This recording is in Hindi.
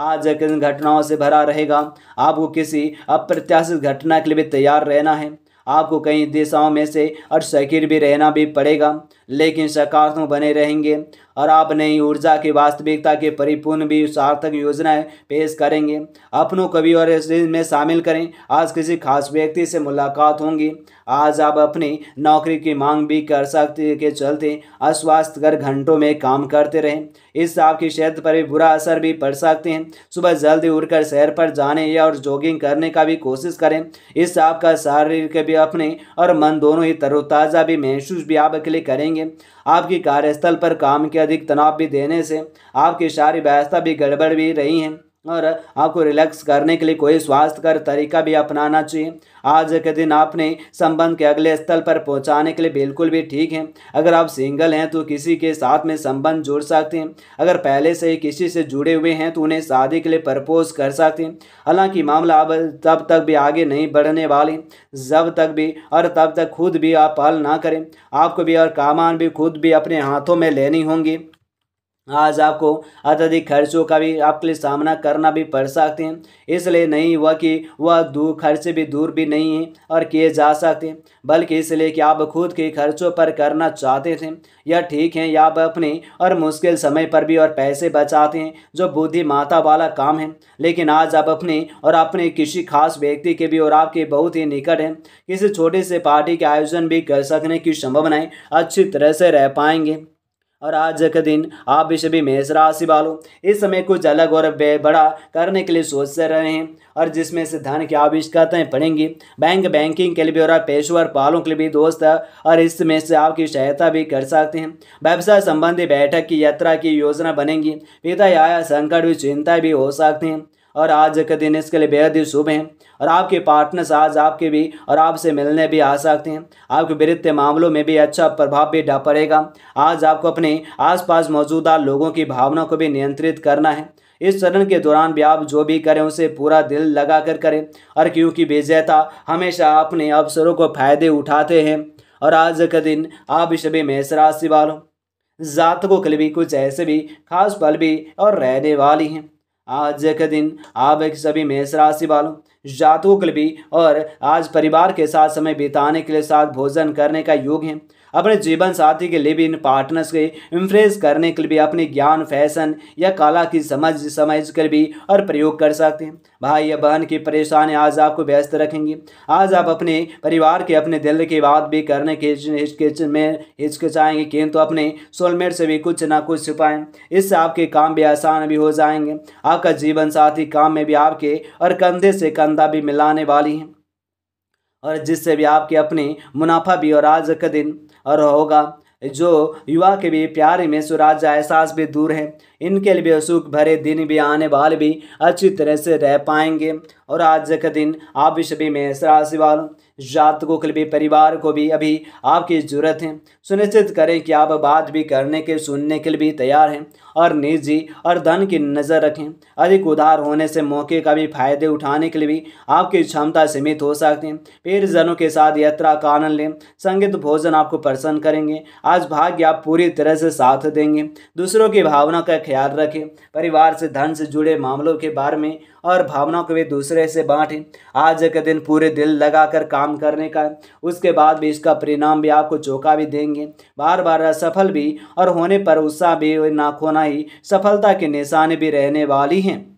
आज किन घटनाओं से भरा रहेगा आपको किसी अप्रत्याशित घटना के लिए भी तैयार रहना है आपको कई दिशाओं में से अटसकिर भी रहना भी पड़ेगा लेकिन सकारात्मक बने रहेंगे और आप नई ऊर्जा की वास्तविकता के परिपूर्ण भी सार्थक योजनाएं पेश करेंगे अपनों कवि और में शामिल करें आज किसी खास व्यक्ति से मुलाकात होंगी आज आप अपनी नौकरी की मांग भी कर सकते के चलते कर घंटों में काम करते रहें इससे आपकी सेहत पर भी बुरा असर भी पड़ सकते हैं सुबह जल्दी उठकर शहर पर जाने या और जॉगिंग करने का भी कोशिश करें इससे आपका शारीरिक भी अपने और मन दोनों ही तरोताज़ा भी महसूस भी आपके लिए करेंगे करेंगे आपकी कार्यस्थल पर काम के अधिक तनाव भी देने से आपकी सारी व्यवस्था भी गड़बड़ भी रही है और आपको रिलैक्स करने के लिए कोई स्वास्थ्यकर तरीका भी अपनाना चाहिए आज के दिन आपने संबंध के अगले स्थल पर पहुंचाने के लिए बिल्कुल भी ठीक है अगर आप सिंगल हैं तो किसी के साथ में संबंध जोड़ सकते हैं अगर पहले से ही किसी से जुड़े हुए हैं तो उन्हें शादी के लिए प्रपोज कर सकते हैं हालांकि मामला अब तब तक भी आगे नहीं बढ़ने वाले जब तक भी और तब तक खुद भी आप पहल ना करें आपको भी और कामान भी खुद भी अपने हाथों में लेनी होंगी आज आपको अत्यधिक खर्चों का भी आपके लिए सामना करना भी पड़ सकते हैं इसलिए नहीं हुआ कि वह दूर खर्च भी दूर भी नहीं है और किए जा सकते हैं बल्कि इसलिए कि आप खुद के खर्चों पर करना चाहते थे यह ठीक है या आप अपने और मुश्किल समय पर भी और पैसे बचाते हैं जो बुद्धि माता वाला काम है लेकिन आज आप अपने और अपने किसी खास व्यक्ति के भी और आपके बहुत ही निकट हैं किसी छोटी से पार्टी के आयोजन भी कर सकने की संभावनाएँ अच्छी तरह से रह पाएंगे और आज के दिन आप भी सभी मेष राशि वालों इस समय कुछ अलग और बड़ा करने के लिए सोच से रहे हैं और जिसमें से धन की आवश्यकताएं पड़ेंगी बैंक बैंकिंग के लिए भी और पेशेवर पालों के लिए भी दोस्त है और इसमें से आपकी सहायता भी कर सकते हैं व्यवसाय संबंधी बैठक की यात्रा की योजना बनेगी पिता आया संकट भी चिंता भी हो सकते हैं और आज का दिन इसके लिए बेहद ही शुभ हैं और आपके पार्टनर्स आज आपके भी और आपसे मिलने भी आ सकते हैं आपके वित्तीय मामलों में भी अच्छा प्रभाव भी पड़ेगा आज आपको अपने आसपास मौजूदा लोगों की भावना को भी नियंत्रित करना है इस चरण के दौरान भी आप जो भी करें उसे पूरा दिल लगा कर करें और क्योंकि विजेता हमेशा अपने अवसरों को फायदे उठाते हैं और आज का दिन आप सभी मेष राशि वालों जातकों के लिए भी कुछ ऐसे भी खास पल भी और रहने वाली हैं आज के दिन आप एक सभी मेष राशि वालों जातकों के लिए और आज परिवार के साथ समय बिताने के लिए साथ भोजन करने का योग है अपने जीवन साथी के लिए भी इन पार्टनर्स के इम्प्रेस करने के लिए अपने ज्ञान फैशन या कला की समझ समझ कर भी और प्रयोग कर सकते हैं भाई या बहन की परेशानी आज आपको व्यस्त रखेंगी आज आप अपने परिवार के अपने दिल की बात भी करने के हिचकिच में हिचकिचाएंगे किंतु तो अपने सोलमेट से भी कुछ ना कुछ छुपाएं इससे आपके काम भी आसान भी हो जाएंगे आपका जीवन साथी काम में भी आपके और कंधे से कंधे कंधा भी मिलाने वाली हैं और जिससे भी आपके अपने मुनाफा भी और आज का दिन और होगा जो युवा के भी प्यारे में सुराज एहसास भी दूर है इनके लिए भी सुख भरे दिन भी आने वाले भी अच्छी तरह से रह पाएंगे और आज का दिन आप भी सभी में राशि वालों जातकों के लिए परिवार को भी अभी आपकी ज़रूरत है सुनिश्चित करें कि आप बात भी करने के सुनने के लिए भी तैयार हैं और निजी और धन की नज़र रखें अधिक उधार होने से मौके का भी फायदे उठाने के लिए भी आपकी क्षमता सीमित हो सकती है पेड़जनों के साथ यात्रा का आनंद लें संगीत भोजन आपको प्रसन्न करेंगे आज भाग्य आप पूरी तरह से साथ देंगे दूसरों की भावना का ख्याल रखें परिवार से धन से जुड़े मामलों के बारे में और भावनाओं को भी दूसरे से बांटें आज के दिन पूरे दिल लगाकर काम काम करने का उसके बाद भी इसका परिणाम भी आपको चौका भी देंगे बार बार असफल भी और होने पर उत्साह भी ना खोना ही सफलता के निशाने भी रहने वाली हैं